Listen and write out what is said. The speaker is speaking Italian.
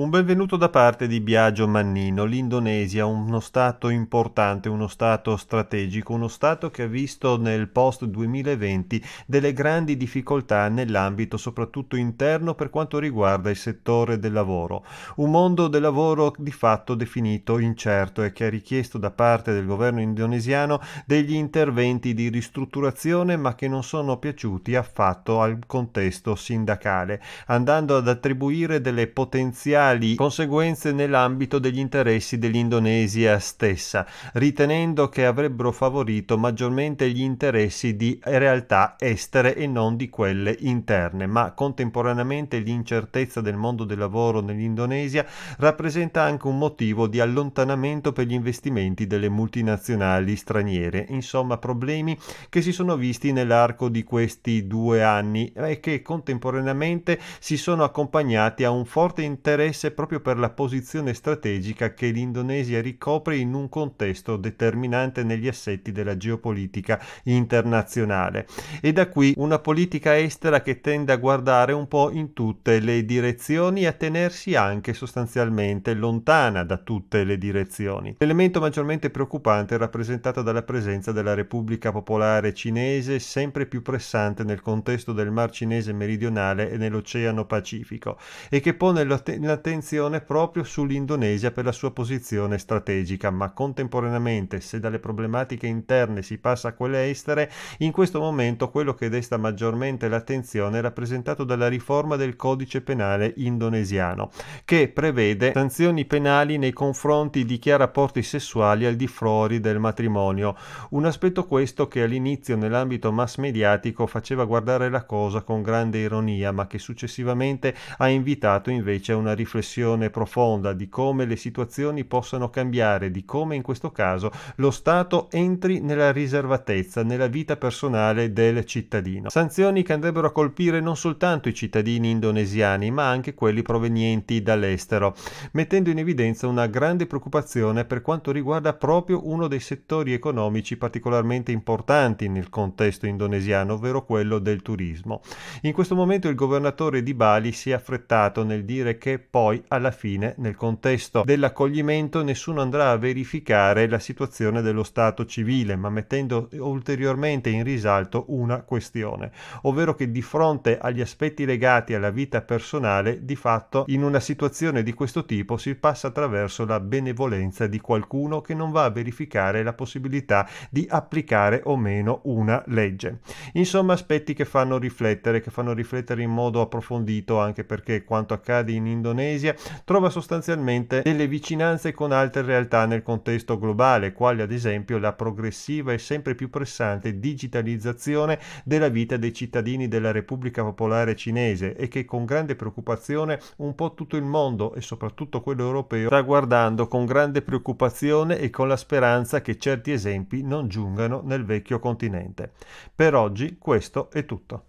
Un benvenuto da parte di Biagio Mannino. L'Indonesia, uno Stato importante, uno Stato strategico, uno Stato che ha visto nel post 2020 delle grandi difficoltà nell'ambito soprattutto interno per quanto riguarda il settore del lavoro. Un mondo del lavoro di fatto definito incerto e che ha richiesto da parte del governo indonesiano degli interventi di ristrutturazione ma che non sono piaciuti affatto al contesto sindacale, andando ad attribuire delle potenziali potenziali conseguenze nell'ambito degli interessi dell'Indonesia stessa, ritenendo che avrebbero favorito maggiormente gli interessi di realtà estere e non di quelle interne, ma contemporaneamente l'incertezza del mondo del lavoro nell'Indonesia rappresenta anche un motivo di allontanamento per gli investimenti delle multinazionali straniere, insomma problemi che si sono visti nell'arco di questi due anni e che contemporaneamente si sono accompagnati a un forte interesse interesse proprio per la posizione strategica che l'Indonesia ricopre in un contesto determinante negli assetti della geopolitica internazionale e da qui una politica estera che tende a guardare un po' in tutte le direzioni e a tenersi anche sostanzialmente lontana da tutte le direzioni. L'elemento maggiormente preoccupante è rappresentato dalla presenza della Repubblica Popolare Cinese sempre più pressante nel contesto del Mar Cinese meridionale e nell'Oceano Pacifico e che pone l'atten- attenzione proprio sull'Indonesia per la sua posizione strategica, ma contemporaneamente se dalle problematiche interne si passa a quelle estere, in questo momento quello che desta maggiormente l'attenzione è rappresentato dalla riforma del codice penale indonesiano, che prevede sanzioni penali nei confronti di chi ha rapporti sessuali al di fuori del matrimonio, un aspetto questo che all'inizio nell'ambito mass mediatico faceva guardare la cosa con grande ironia, ma che successivamente ha invitato invece a una riforma riflessione profonda di come le situazioni possano cambiare, di come in questo caso lo Stato entri nella riservatezza, nella vita personale del cittadino. Sanzioni che andrebbero a colpire non soltanto i cittadini indonesiani, ma anche quelli provenienti dall'estero, mettendo in evidenza una grande preoccupazione per quanto riguarda proprio uno dei settori economici particolarmente importanti nel contesto indonesiano, ovvero quello del turismo. In questo momento il governatore di Bali si è affrettato nel dire che poi alla fine nel contesto dell'accoglimento nessuno andrà a verificare la situazione dello stato civile, ma mettendo ulteriormente in risalto una questione, ovvero che di fronte agli aspetti legati alla vita personale, di fatto in una situazione di questo tipo si passa attraverso la benevolenza di qualcuno che non va a verificare la possibilità di applicare o meno una legge. Insomma, aspetti che fanno riflettere, che fanno riflettere in modo approfondito anche perché quanto accade in Indonesia Indonesia trova sostanzialmente delle vicinanze con altre realtà nel contesto globale, quali ad esempio la progressiva e sempre più pressante digitalizzazione della vita dei cittadini della Repubblica Popolare Cinese e che con grande preoccupazione un po' tutto il mondo e soprattutto quello europeo sta guardando con grande preoccupazione e con la speranza che certi esempi non giungano nel vecchio continente. Per oggi questo è tutto.